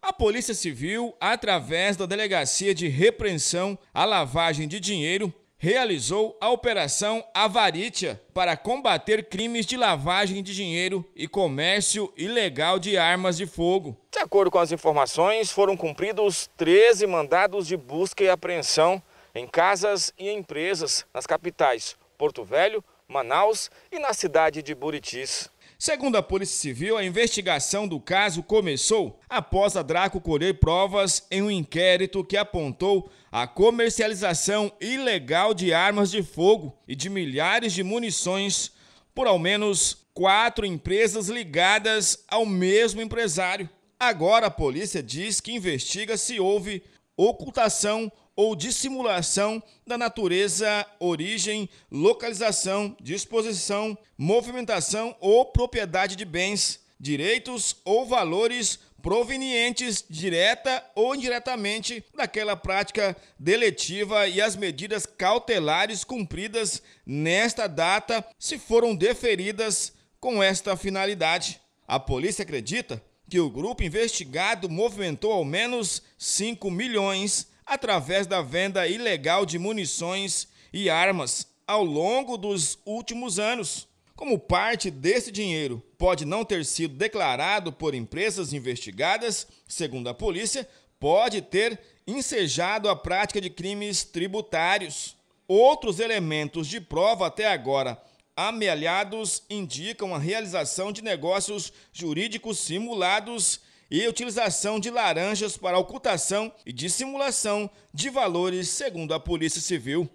A Polícia Civil, através da Delegacia de Repreensão à Lavagem de Dinheiro, realizou a Operação Avarícia para combater crimes de lavagem de dinheiro e comércio ilegal de armas de fogo. De acordo com as informações, foram cumpridos 13 mandados de busca e apreensão em casas e empresas nas capitais Porto Velho, Manaus e na cidade de Buritis. Segundo a Polícia Civil, a investigação do caso começou após a Draco colher provas em um inquérito que apontou a comercialização ilegal de armas de fogo e de milhares de munições por ao menos quatro empresas ligadas ao mesmo empresário. Agora a polícia diz que investiga se houve ocultação ou dissimulação da natureza, origem, localização, disposição, movimentação ou propriedade de bens, direitos ou valores provenientes direta ou indiretamente daquela prática deletiva e as medidas cautelares cumpridas nesta data se foram deferidas com esta finalidade. A polícia acredita que o grupo investigado movimentou ao menos 5 milhões através da venda ilegal de munições e armas ao longo dos últimos anos. Como parte desse dinheiro pode não ter sido declarado por empresas investigadas, segundo a polícia, pode ter ensejado a prática de crimes tributários. Outros elementos de prova até agora amealhados indicam a realização de negócios jurídicos simulados e utilização de laranjas para ocultação e dissimulação de valores, segundo a Polícia Civil.